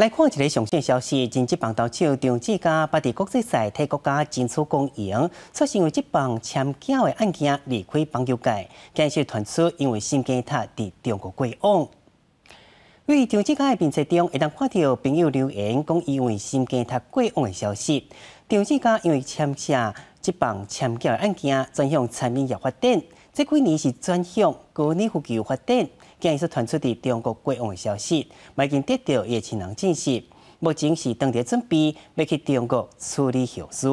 来看一个详细消息，前几棒投手张志刚不地国际赛替国家争取公赢，出现为一棒签缴的案件离开棒球界，但是传出因为新加塔在中国过亡。在张志刚的评测中，会当看到朋友留言讲因为新加塔过亡的消息。张志刚因为签下这帮签约案件，转向产业业发展。这几年是转向国内需求发展。今日所传出的中国国王的消息，已经得到叶清人证实。目前是当地准备要去中国处理后事。